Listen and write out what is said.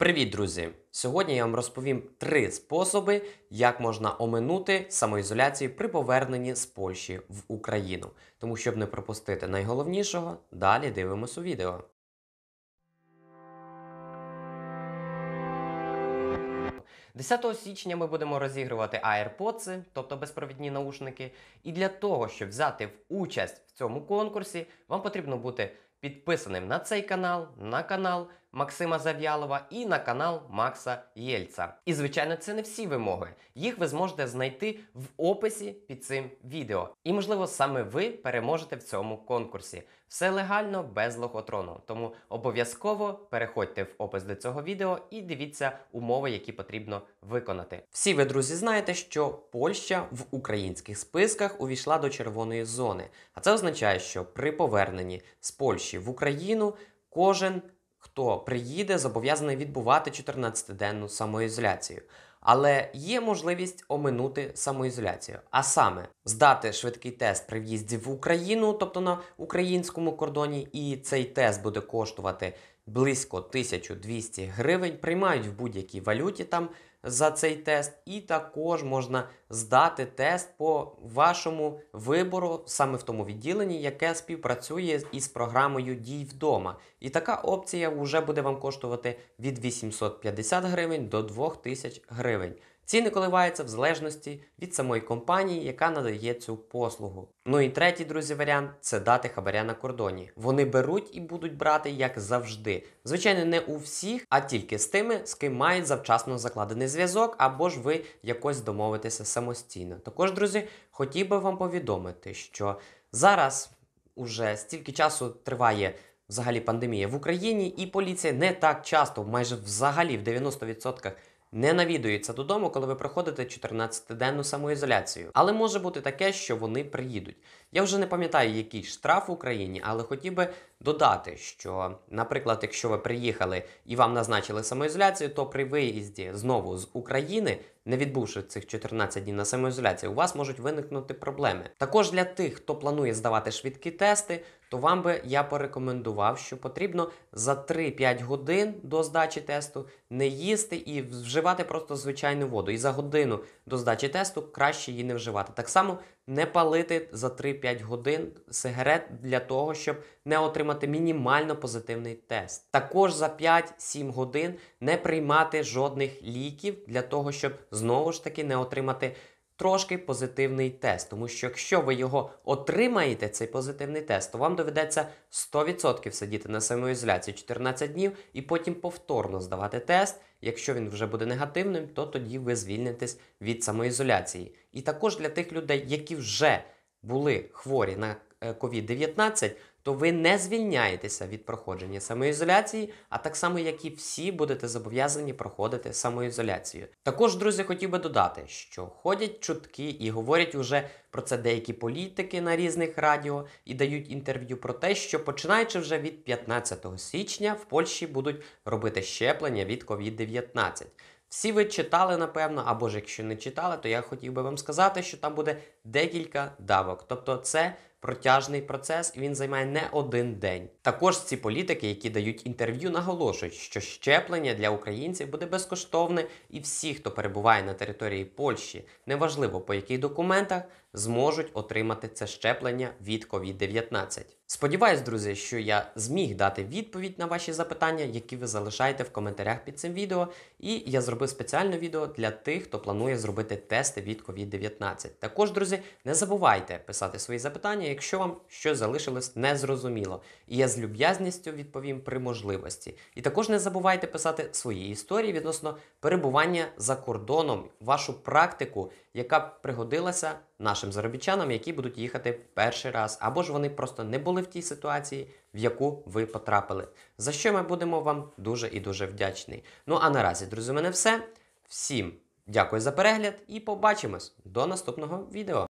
Привіт, друзі! Сьогодні я вам розповім три способи, як можна оминути самоізоляцію при поверненні з Польщі в Україну. Тому, щоб не пропустити найголовнішого, далі дивимося у відео. Десятого січня ми будемо розігрувати AirPods, тобто безпровідні наушники. І для того, щоб взяти участь в цьому конкурсі, вам потрібно бути підписаним на цей канал, на канал Максима Зав'ялова і на канал Макса Єльца. І, звичайно, це не всі вимоги. Їх ви зможете знайти в описі під цим відео. І, можливо, саме ви переможете в цьому конкурсі. Все легально, без лохотрону. Тому обов'язково переходьте в опис до цього відео і дивіться умови, які потрібно виконати. Всі ви, друзі, знаєте, що Польща в українських списках увійшла до червоної зони, а це означає, що при поверненні з Польщі гроші в Україну, кожен, хто приїде, зобов'язаний відбувати 14-денну самоізоляцію. Але є можливість оминути самоізоляцію, а саме здати швидкий тест при в'їзді в Україну, тобто на українському кордоні, і цей тест буде коштувати близько 1200 гривень. Приймають в будь-якій валюті там за цей тест, і також можна здати тест по вашому вибору саме в тому відділенні, яке співпрацює із програмою Дій вдома. І така опція вже буде вам коштувати від 850 гривень до 2000 гривень. Ціни коливаються в залежності від самої компанії, яка надає цю послугу. Ну і третій, друзі, варіант це дати хабаря на кордоні. Вони беруть і будуть брати, як завжди. Звичайно, не у всіх, а тільки з тими, з ким мають завчасно закладений зв'язок, або ж ви якось домовитеся самостійно. Також, друзі, хотів би вам повідомити, що зараз уже стільки часу триває. Взагалі пандемія в Україні, і поліція не так часто, майже взагалі в 90% не навідується додому, коли ви проходите 14-денну самоізоляцію. Але може бути таке, що вони приїдуть. Я вже не пам'ятаю, який штраф в Україні, але хотів би додати, що, наприклад, якщо ви приїхали і вам назначили самоізоляцію, то при виїзді знову з України не відбувши цих 14 днів на самоізоляції, у вас можуть виникнути проблеми. Також для тих, хто планує здавати швидкі тести, то вам би я порекомендував, що потрібно за 3-5 годин до здачі тесту не їсти і вживати просто звичайну воду. І за годину до здачі тесту краще її не вживати. Так само не палити за 3-5 годин сигарет для того, щоб не отримати мінімально позитивний тест. Також за 5-7 годин не приймати жодних ліків для того, щоб знову ж таки не отримати трошки позитивний тест. Тому що якщо ви його отримаєте, цей позитивний тест, то вам доведеться 100% сидіти на самоізоляції 14 днів і потім повторно здавати тест. Якщо він вже буде негативним, то тоді ви звільнитесь від самоізоляції. І також для тих людей, які вже були хворі на COVID-19, е, то тобто ви не звільняєтеся від проходження самоізоляції, а так само, як і всі, будете зобов'язані проходити самоізоляцію. Також, друзі, хотів би додати, що ходять чутки і говорять уже про це деякі політики на різних радіо і дають інтерв'ю про те, що починаючи вже від 15 січня в Польщі будуть робити щеплення від COVID-19. Всі ви читали, напевно, або ж якщо не читали, то я хотів би вам сказати, що там буде декілька давок. Тобто, це протяжний процес, і він займає не один день. Також ці політики, які дають інтерв'ю, наголошують, що щеплення для українців буде безкоштовне, і всі, хто перебуває на території Польщі, неважливо по яких документах, зможуть отримати це щеплення від COVID-19. Сподіваюсь, друзі, що я зміг дати відповідь на ваші запитання, які ви залишаєте в коментарях під цим відео. І я зробив спеціальне відео для тих, хто планує зробити тести від COVID-19. Також, друзі, не забувайте писати свої запитання, якщо вам щось залишилось незрозуміло. І я з люб'язністю відповім при можливості. І також не забувайте писати свої історії відносно перебування за кордоном, вашу практику, яка пригодилася нашим заробітчанам, які будуть їхати перший раз, або ж вони просто не були були в тій ситуації, в яку ви потрапили. За що ми будемо вам дуже і дуже вдячні. Ну а наразі, друзі, мене все. Всім дякую за перегляд і побачимось до наступного відео.